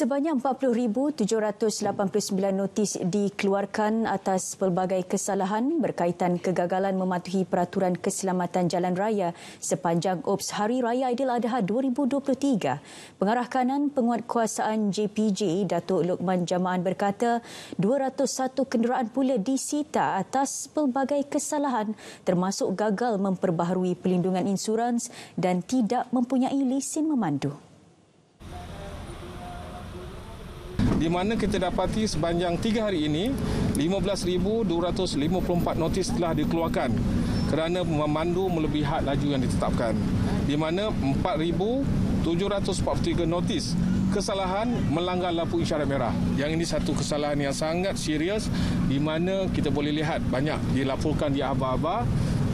Sebanyak 40,789 notis dikeluarkan atas pelbagai kesalahan berkaitan kegagalan mematuhi peraturan keselamatan jalan raya sepanjang Ops Hari Raya Adha 2023. Pengarah kanan penguatkuasaan JPJ Datuk Lukman Jamaan berkata 201 kenderaan pula disita atas pelbagai kesalahan termasuk gagal memperbaharui pelindungan insurans dan tidak mempunyai lesen memandu. di mana kita dapati sepanjang tiga hari ini 15254 notis telah dikeluarkan kerana memandu melebihi had laju yang ditetapkan di mana 4743 notis kesalahan melanggar lampu isyarat merah. Yang ini satu kesalahan yang sangat serius di mana kita boleh lihat banyak dilaporkan di aba-aba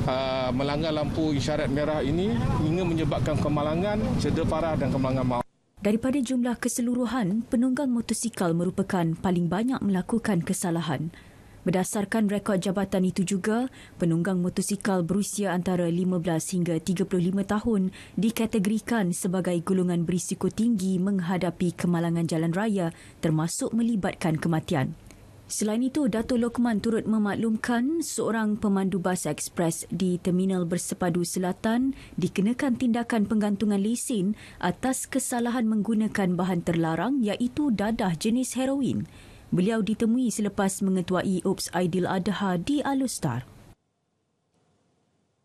ah, melanggar lampu isyarat merah ini ingin menyebabkan kemalangan, cedera parah dan kemalangan maut. Daripada jumlah keseluruhan, penunggang motosikal merupakan paling banyak melakukan kesalahan. Berdasarkan rekod jabatan itu juga, penunggang motosikal berusia antara 15 hingga 35 tahun dikategorikan sebagai golongan berisiko tinggi menghadapi kemalangan jalan raya termasuk melibatkan kematian. Selain itu, Dato' Lokman turut memaklumkan seorang pemandu bas ekspres di Terminal Bersepadu Selatan dikenakan tindakan penggantungan lesen atas kesalahan menggunakan bahan terlarang iaitu dadah jenis heroin. Beliau ditemui selepas mengetuai Ops Aidil Adha di Alustar.